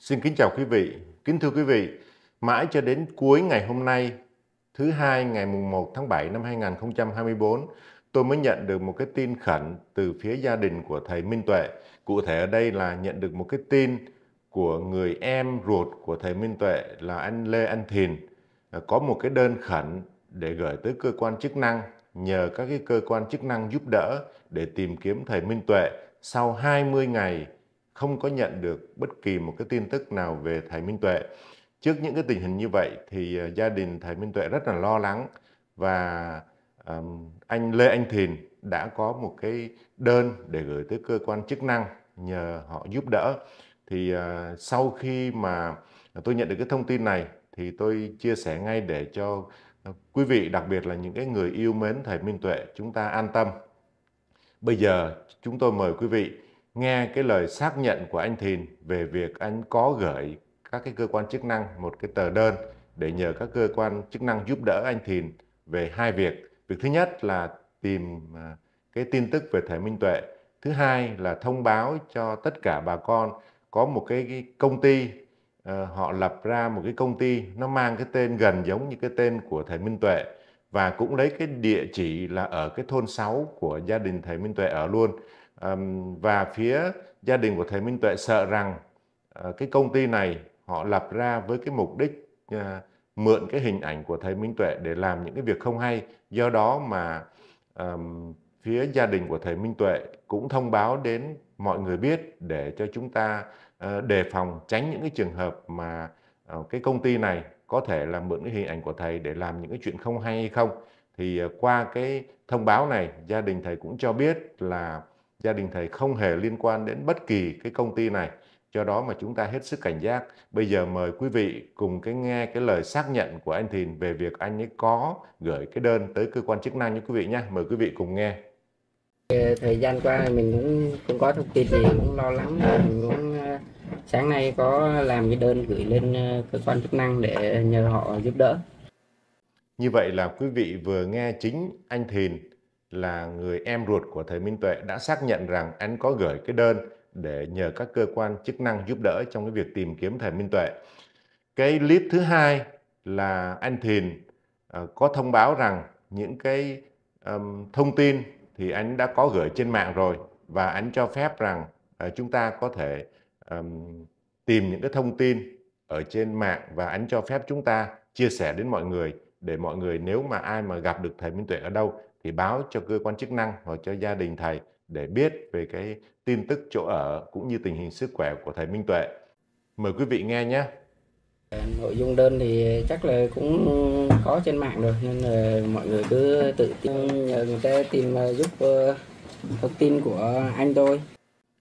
Xin kính chào quý vị, kính thưa quý vị, mãi cho đến cuối ngày hôm nay, thứ hai ngày mùng 1 tháng 7 năm 2024, tôi mới nhận được một cái tin khẩn từ phía gia đình của thầy Minh Tuệ. Cụ thể ở đây là nhận được một cái tin của người em ruột của thầy Minh Tuệ là anh Lê Anh Thìn à, có một cái đơn khẩn để gửi tới cơ quan chức năng nhờ các cái cơ quan chức năng giúp đỡ để tìm kiếm thầy Minh Tuệ sau 20 ngày không có nhận được bất kỳ một cái tin tức nào về thầy Minh Tuệ. Trước những cái tình hình như vậy thì ờ, gia đình thầy Minh Tuệ rất là lo lắng và um, anh Lê Anh Thìn đã có một cái đơn để gửi tới cơ quan chức năng nhờ họ giúp đỡ. Thì uh, sau khi mà tôi nhận được cái thông tin này thì tôi chia sẻ ngay để cho ờ, quý vị đặc biệt là những cái người yêu mến thầy Minh Tuệ chúng ta an tâm. Bây giờ chúng tôi mời quý vị nghe cái lời xác nhận của anh Thìn về việc anh có gửi các cái cơ quan chức năng một cái tờ đơn để nhờ các cơ quan chức năng giúp đỡ anh Thìn về hai việc. Việc thứ nhất là tìm à, cái tin tức về thể minh tuệ. Thứ hai là thông báo cho tất cả bà con có một cái, công ty ờ, họ lập ra một cái công ty nó mang cái tên gần giống như cái tên của thầy Minh Tuệ và cũng lấy cái địa chỉ là ở cái thôn 6 của gia đình thầy Minh Tuệ ở luôn và phía gia đình của thầy Minh Tuệ sợ rằng ờ, cái công ty này họ lập ra với cái mục đích ờ, mượn cái hình ảnh của thầy Minh Tuệ để làm những cái việc không hay do đó mà phía gia đình của thầy Minh Tuệ cũng thông báo đến mọi người biết để cho chúng ta ờ, đề phòng tránh những cái trường hợp mà cái công ty này có thể là mượn cái hình ảnh của thầy để làm những cái chuyện không hay hay không thì qua cái thông báo này gia đình thầy cũng cho biết là gia đình thầy không hề liên quan đến bất kỳ cái công ty này do đó mà chúng ta hết sức cảnh giác bây giờ mời quý vị cùng cái nghe cái lời xác nhận của anh Thìn về việc anh ấy có gửi cái đơn tới cơ quan chức năng như quý vị nhé mời quý vị cùng nghe thời gian qua mình cũng không có thông tin gì cũng lo lắng mình cũng ờ, sáng nay có làm cái đơn gửi lên ờ, cơ quan chức năng để nhờ họ giúp đỡ như vậy là quý vị vừa nghe chính anh Thìn là người em ruột của thầy Minh Tuệ đã xác nhận rằng anh có gửi cái đơn để nhờ các cơ quan chức năng giúp đỡ trong cái việc tìm kiếm thầy Minh Tuệ. Cái clip thứ hai là anh Thìn uh, có thông báo rằng những cái um, thông tin thì anh đã có gửi trên mạng rồi và anh cho phép rằng uh, chúng ta có thể um, tìm những cái thông tin ở trên mạng và anh cho phép chúng ta chia sẻ đến mọi người để mọi người nếu mà ai mà gặp được thầy Minh Tuệ ở đâu thì báo cho cơ quan chức năng và cho gia đình thầy để biết về cái tin tức chỗ ở cũng như tình hình sức khỏe của thầy Minh Tuệ. Mời quý vị nghe nhé. Ờ, nội dung đơn thì chắc là cũng có trên mạng rồi nên là mọi người cứ tự tin nhờ người ta tìm ờ, giúp ờ, thông tin của anh tôi.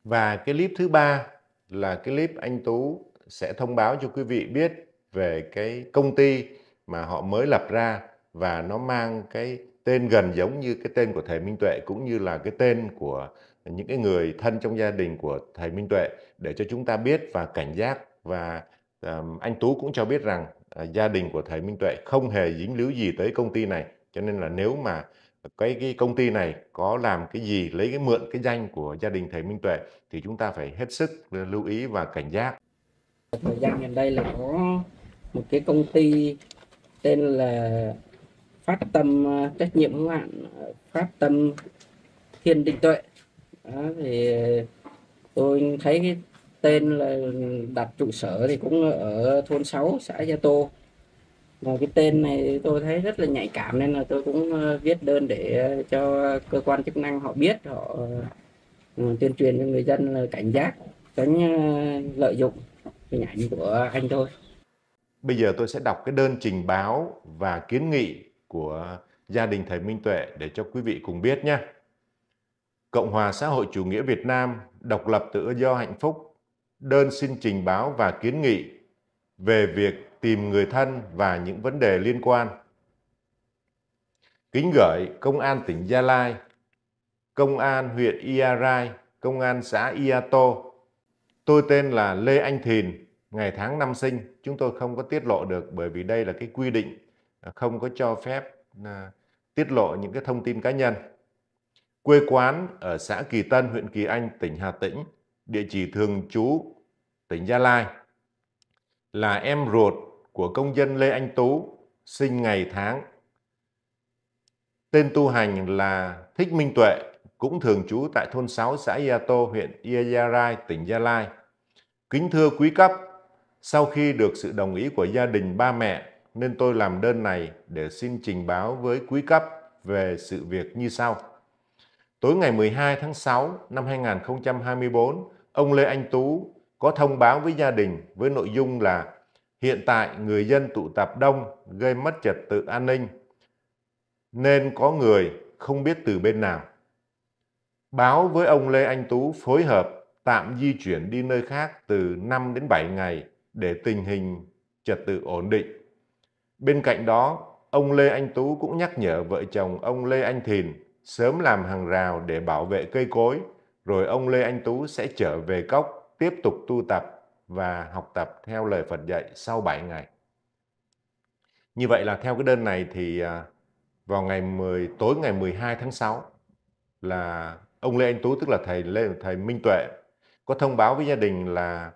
Và cái clip thứ ba là cái clip anh Tú sẽ thông báo cho quý vị biết về cái công ty mà họ mới lập ra và nó mang cái tên gần giống như cái tên của thầy Minh Tuệ cũng như là cái tên của những cái người thân trong gia đình của thầy Minh Tuệ để cho chúng ta biết và cảnh giác và um, anh Tú cũng cho biết rằng uh, gia đình của thầy Minh Tuệ không hề dính líu gì tới công ty này cho nên là nếu mà cái cái công ty này có làm cái gì lấy cái mượn cái danh của gia đình thầy Minh Tuệ thì chúng ta phải hết sức lưu ý và cảnh giác. Thời gian gần đây là có một cái công ty tên là phát tâm ờ, trách nhiệm các bạn ờ, phát tâm thiên định tuệ đó, thì ờ, tôi thấy cái tên là đặt trụ sở thì cũng ở thôn 6 xã Gia Tô và cái tên này tôi thấy rất là nhạy cảm nên là tôi cũng viết đơn để cho cơ quan chức năng họ biết họ tuyên truyền cho người dân là cảnh giác tránh lợi dụng hình ảnh của anh thôi. Bây giờ tôi sẽ đọc cái đơn trình báo và kiến nghị của gia đình thầy Minh Tuệ để cho quý vị cùng biết nhé. Cộng hòa xã hội chủ nghĩa Việt Nam độc lập tự do hạnh phúc, đơn xin trình báo và kiến nghị về việc tìm người thân và những vấn đề liên quan. Kính gửi Công an tỉnh Gia Lai, Công an huyện Ia Rai, Công an xã Ia Iato. Tôi tên là Lê Anh Thìn, ngày tháng năm sinh, chúng tôi không có tiết lộ được bởi vì đây là cái quy định Ờ, không có cho phép ờ, tiết lộ những cái thông tin cá nhân. Quê quán ở xã Kỳ Tân, huyện Kỳ Anh, tỉnh Hà Tĩnh, địa chỉ thường trú tỉnh Gia Lai là em ruột của công dân Lê Anh Tú, sinh ngày tháng. Tên tu hành là Thích Minh Tuệ, cũng thường trú tại thôn 6 xã Ia Tô, huyện Ia Gia Rai, tỉnh Gia Lai. Kính thưa quý cấp, sau khi được sự đồng ý của gia đình ba mẹ nên tôi làm đơn này để xin trình báo với quý cấp về sự việc như sau. Tối ngày 12 tháng 6 năm 2024, ông Lê Anh Tú có thông báo với gia đình với nội dung là hiện tại người dân tụ tập đông gây mất trật tự an ninh nên có người không biết từ bên nào. Báo với ông Lê Anh Tú phối hợp tạm di chuyển đi nơi khác từ 5 đến 7 ngày để tình hình trật tự ổn định. Bên cạnh đó, ông Lê Anh Tú cũng nhắc nhở vợ chồng ông Lê Anh Thìn sớm làm hàng rào để bảo vệ cây cối, rồi ông Lê Anh Tú sẽ trở về cốc tiếp tục tu tập và học tập theo lời Phật dạy sau 7 ngày. Như vậy là theo cái đơn này thì à, vào ngày 10 tối ngày 12 tháng 6 là ông Lê Anh Tú tức là thầy Lê thầy Minh Tuệ có thông báo với gia đình là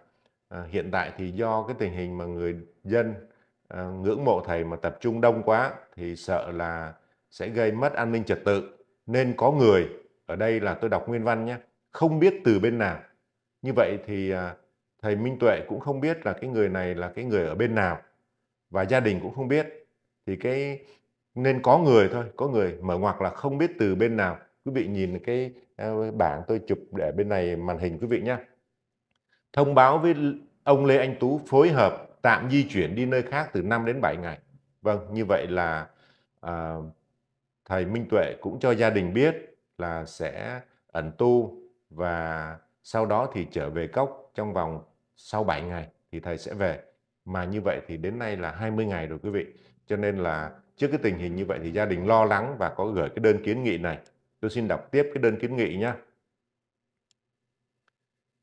à, hiện tại thì do cái tình hình mà người dân Ờ, ngưỡng mộ thầy mà tập trung đông quá thì sợ là sẽ gây mất an ninh trật tự nên có người ở đây là tôi đọc nguyên văn nhé không biết từ bên nào như vậy thì à, thầy Minh Tuệ cũng không biết là cái người này là cái người ở bên nào và gia đình cũng không biết thì cái nên có người thôi có người mở ngoặc là không biết từ bên nào quý vị nhìn cái à, bảng tôi chụp để bên này màn hình quý vị nhé thông báo với ông Lê Anh Tú phối hợp tạm di chuyển đi nơi khác từ 5 đến 7 ngày. Vâng, như vậy là à, thầy Minh Tuệ cũng cho gia đình biết là sẽ ẩn tu và sau đó thì trở về cốc trong vòng sau 7 ngày thì thầy sẽ về. Mà như vậy thì đến nay là 20 ngày rồi quý vị. Cho nên là trước cái tình hình như vậy thì gia đình lo lắng và có gửi cái đơn kiến nghị này. Tôi xin đọc tiếp cái đơn kiến nghị nhé.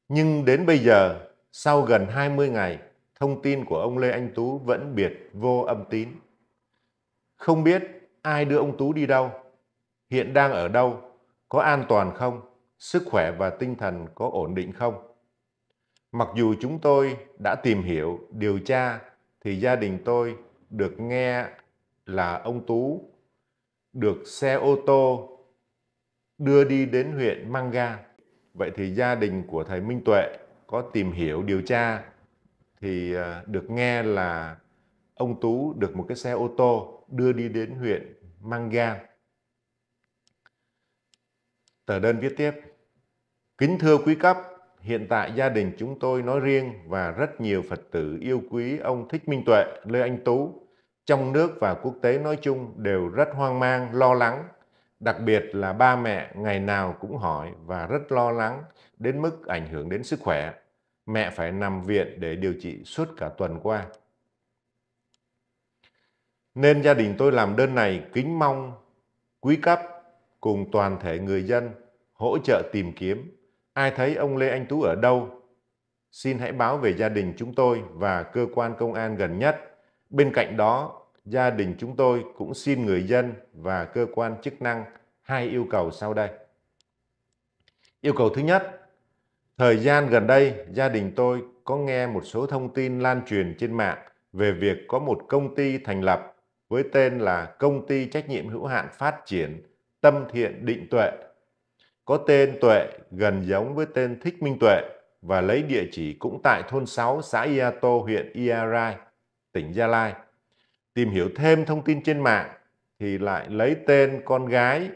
Nhưng đến bây giờ, sau gần 20 ngày, thông tin của ông Lê Anh Tú vẫn biệt vô âm tín. Không biết ai đưa ông Tú đi đâu, hiện đang ở đâu, có an toàn không, sức khỏe và tinh thần có ổn định không. Mặc dù chúng tôi đã tìm hiểu, điều tra thì gia đình tôi được nghe là ông Tú được xe ô tô đưa đi đến huyện Manga. Vậy thì gia đình của thầy Minh Tuệ có tìm hiểu điều tra thì à, được nghe là ông Tú được một cái xe ô tô đưa đi đến huyện Mangan. Tờ đơn viết tiếp. Kính thưa quý cấp, hiện tại gia đình chúng tôi nói riêng và rất nhiều Phật tử yêu quý ông Thích Minh Tuệ, Lê Anh Tú, trong nước và quốc tế nói chung đều rất hoang mang, lo lắng. Đặc biệt là ba mẹ ngày nào cũng hỏi và rất lo lắng đến mức ảnh hưởng đến sức khỏe mẹ phải nằm viện để điều trị suốt cả tuần qua. Nên gia đình tôi làm đơn này kính mong quý cấp cùng toàn thể người dân hỗ trợ tìm kiếm ai thấy ông Lê Anh Tú ở đâu. Xin hãy báo về gia đình chúng tôi và cơ quan công an gần nhất. Bên cạnh đó, gia đình chúng tôi cũng xin người dân và cơ quan chức năng hai yêu cầu sau đây. Yêu cầu thứ nhất, Thời gian gần đây, gia đình tôi có nghe một số thông tin lan truyền trên mạng về việc có một công ty thành lập với tên là Công ty Trách nhiệm hữu hạn Phát triển Tâm Thiện Định Tuệ. Có tên Tuệ gần giống với tên Thích Minh Tuệ và lấy địa chỉ cũng tại thôn 6 xã Iato huyện Ia Rai tỉnh Gia Lai. Tìm hiểu thêm thông tin trên mạng thì lại lấy tên con gái,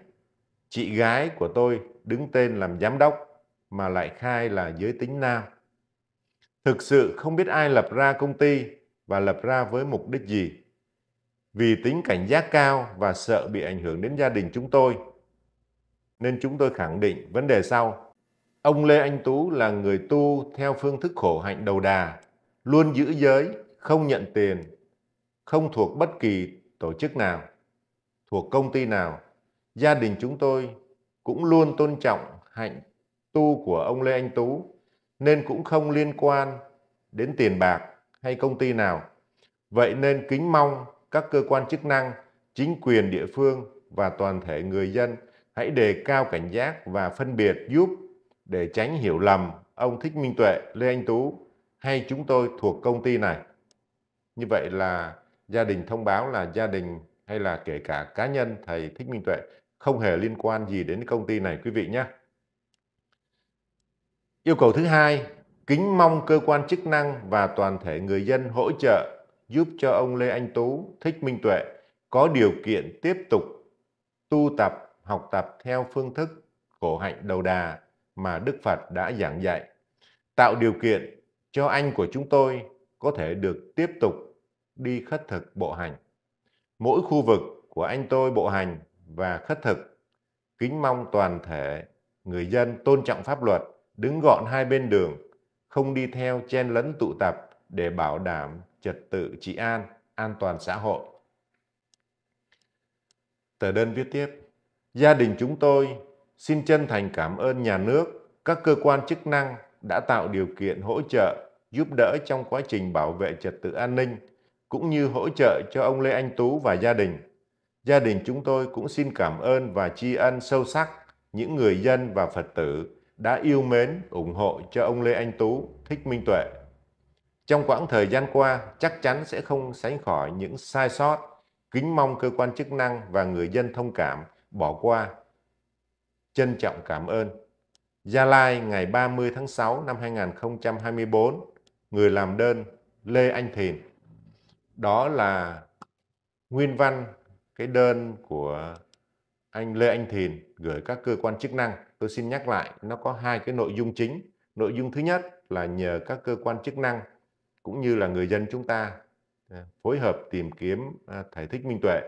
chị gái của tôi đứng tên làm giám đốc mà lại khai là giới tính nam. Thực sự không biết ai lập ra công ty và lập ra với mục đích gì. Vì tính cảnh giác cao và sợ bị ảnh hưởng đến gia đình chúng tôi, nên chúng tôi khẳng định vấn đề sau. Ông Lê Anh Tú là người tu theo phương thức khổ hạnh đầu đà, luôn giữ giới, không nhận tiền, không thuộc bất kỳ tổ chức nào, thuộc công ty nào. Gia đình chúng tôi cũng luôn tôn trọng hạnh tu của ông Lê Anh Tú nên cũng không liên quan đến tiền bạc hay công ty nào. Vậy nên kính mong các cơ quan chức năng, chính quyền địa phương và toàn thể người dân hãy đề cao cảnh giác và phân biệt giúp để tránh hiểu lầm ông Thích Minh Tuệ, Lê Anh Tú hay chúng tôi thuộc công ty này. Như vậy là gia đình thông báo là gia đình hay là kể cả cá nhân thầy Thích Minh Tuệ không hề liên quan gì đến công ty này quý vị nhé. Yêu cầu thứ hai, kính mong cơ quan chức năng và toàn thể người dân hỗ trợ giúp cho ông Lê Anh Tú, Thích Minh Tuệ có điều kiện tiếp tục tu tập, học tập theo phương thức cổ hạnh đầu đà mà Đức Phật đã giảng dạy, tạo điều kiện cho anh của chúng tôi có thể được tiếp tục đi khất thực bộ hành. Mỗi khu vực của anh tôi bộ hành và khất thực, kính mong toàn thể người dân tôn trọng pháp luật, đứng gọn hai bên đường, không đi theo chen lấn tụ tập để bảo đảm trật tự trị an, an toàn xã hội. Tờ đơn viết tiếp, gia đình chúng tôi xin chân thành cảm ơn nhà nước, các cơ quan chức năng đã tạo điều kiện hỗ trợ, giúp đỡ trong quá trình bảo vệ trật tự an ninh, cũng như hỗ trợ cho ông Lê Anh Tú và gia đình. Gia đình chúng tôi cũng xin cảm ơn và tri ân sâu sắc những người dân và Phật tử đã yêu mến, ủng hộ cho ông Lê Anh Tú, Thích Minh Tuệ. Trong quãng thời gian qua, chắc chắn sẽ không tránh khỏi những sai sót, kính mong cơ quan chức năng và người dân thông cảm, bỏ qua. Trân trọng cảm ơn. Gia Lai ngày 30 tháng 6 năm 2024, người làm đơn Lê Anh Thìn. Đó là nguyên văn cái đơn của anh Lê Anh Thìn gửi các cơ quan chức năng tôi xin nhắc lại nó có hai cái nội dung chính nội dung thứ nhất là nhờ các cơ quan chức năng cũng như là người dân chúng ta à, phối hợp tìm kiếm à, thầy thích minh tuệ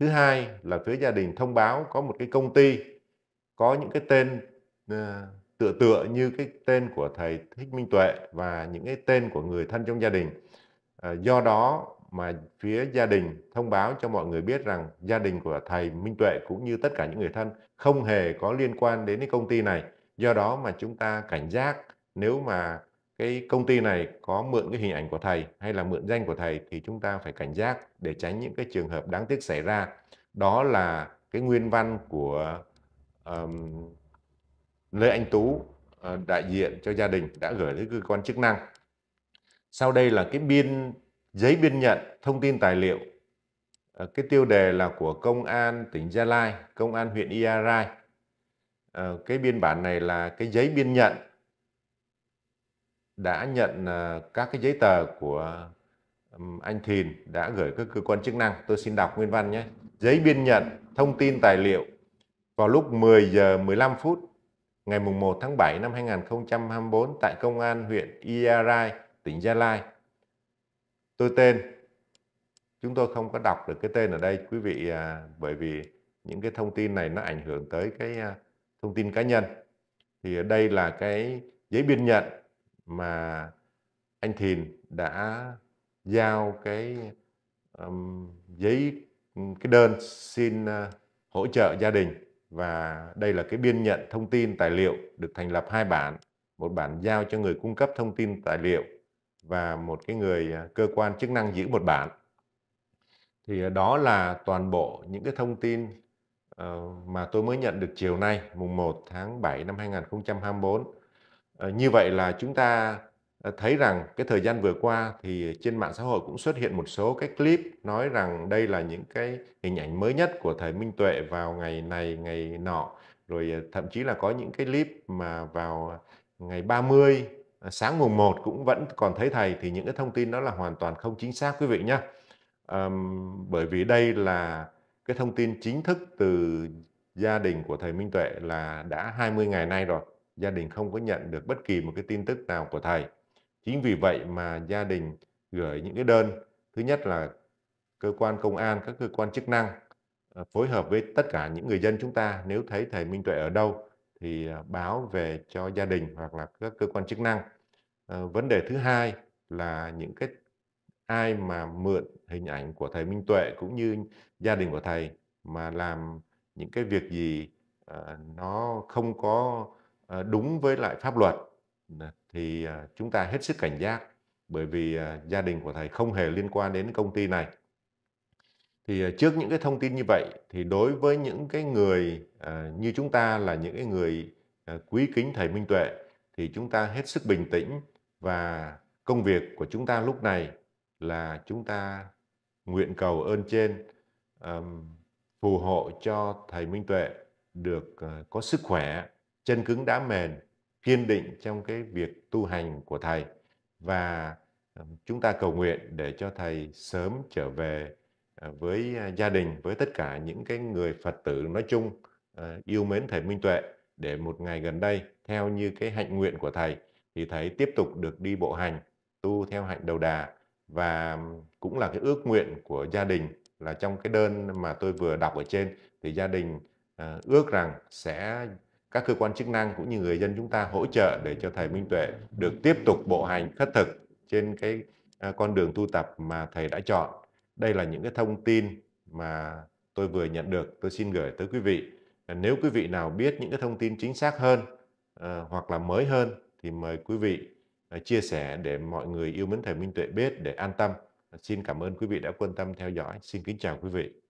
thứ hai là phía gia đình thông báo có một cái công ty có những cái tên à, tựa tựa như cái tên của thầy thích minh tuệ và những cái tên của người thân trong gia đình do đó mà phía gia đình thông báo cho mọi người biết rằng gia đình của thầy Minh Tuệ cũng như tất cả những người thân không hề có liên quan đến cái công ty này. Do đó mà chúng ta cảnh giác nếu mà cái công ty này có mượn cái hình ảnh của thầy hay là mượn danh của thầy thì chúng ta phải cảnh giác để tránh những cái trường hợp đáng tiếc xảy ra. Đó là cái nguyên văn của um, Lê Anh Tú ờ, đại diện cho gia đình đã gửi đến cơ quan chức năng. Sau đây là cái biên giấy biên nhận thông tin tài liệu ờ, cái tiêu đề là của công an tỉnh Gia Lai, công an huyện Iarai. À, ờ, cái biên bản này là cái giấy biên nhận đã nhận ờ, các cái giấy tờ của anh Thìn đã gửi các cơ quan chức năng. Tôi xin đọc nguyên văn nhé. Giấy biên nhận thông tin tài liệu vào lúc 10 giờ 15 phút ngày mùng 1 tháng 7 năm 2024 tại công an huyện Iarai, tỉnh Gia Lai tôi tên chúng tôi không có đọc được cái tên ở đây quý vị à, bởi vì những cái thông tin này nó ảnh hưởng tới cái à, thông tin cá nhân thì ở đây là cái giấy biên nhận mà anh Thìn đã giao cái um, giấy cái đơn xin uh, hỗ trợ gia đình và đây là cái biên nhận thông tin tài liệu được thành lập hai bản một bản giao cho người cung cấp thông tin tài liệu và một cái người à, cơ quan chức năng giữ một bản thì à, đó là toàn bộ những cái thông tin ờ, mà tôi mới nhận được chiều nay mùng 1 tháng 7 năm 2024 ờ, như vậy là chúng ta à, thấy rằng cái thời gian vừa qua thì trên mạng xã hội cũng xuất hiện một số cái clip nói rằng đây là những cái hình ảnh mới nhất của thầy Minh Tuệ vào ngày này ngày nọ rồi thậm chí là có những cái clip mà vào ngày 30 Ờ, sáng mùng 1 cũng vẫn còn thấy thầy thì những cái thông tin đó là hoàn toàn không chính xác quý vị nhé um, bởi vì đây là cái thông tin chính thức từ gia đình của thầy Minh Tuệ là đã 20 ngày nay rồi gia đình không có nhận được bất kỳ một cái tin tức nào của thầy chính vì vậy mà gia đình gửi những cái đơn thứ nhất là cơ quan công an các cơ quan chức năng ờ, phối hợp với tất cả những người dân chúng ta nếu thấy thầy Minh Tuệ ở đâu thì à, báo về cho gia đình hoặc là các cơ quan chức năng ờ, vấn đề thứ hai là những cái ai mà mượn hình ảnh của thầy Minh Tuệ cũng như gia đình của thầy mà làm những cái việc gì à, nó không có à, đúng với lại pháp luật thì chúng ta hết sức cảnh giác bởi vì gia đình của thầy không hề liên quan đến công ty này thì ờ, trước những cái thông tin như vậy thì đối với những cái người ờ, như chúng ta là những cái người ờ, quý kính thầy Minh Tuệ thì chúng ta hết sức bình tĩnh và công việc của chúng ta lúc này là chúng ta nguyện cầu ơn trên phù hộ cho thầy Minh Tuệ được có sức khỏe, chân cứng đá mềm, kiên định trong cái việc tu hành của thầy và chúng ta cầu nguyện để cho thầy sớm trở về À, với à, gia đình với tất cả những cái người phật tử nói chung à, yêu mến thầy minh tuệ để một ngày gần đây theo như cái hạnh nguyện của thầy thì thầy tiếp tục được đi bộ hành tu theo hạnh đầu đà và cũng là cái ước nguyện của gia đình là trong cái đơn mà tôi vừa đọc ở trên thì gia đình ước rằng sẽ các cơ quan chức năng cũng như người dân chúng ta hỗ trợ để cho thầy Minh Tuệ được tiếp tục bộ hành khất thực trên cái con đường tu tập mà thầy đã chọn đây là những cái thông tin mà tôi vừa nhận được, tôi xin gửi tới quý vị. Nếu quý vị nào biết những cái thông tin chính xác hơn ờ, hoặc là mới hơn thì mời quý vị ờ, chia sẻ để mọi người yêu mến thầy Minh Tuệ biết để an tâm. Xin cảm ơn quý vị đã quan tâm theo dõi. Xin kính chào quý vị.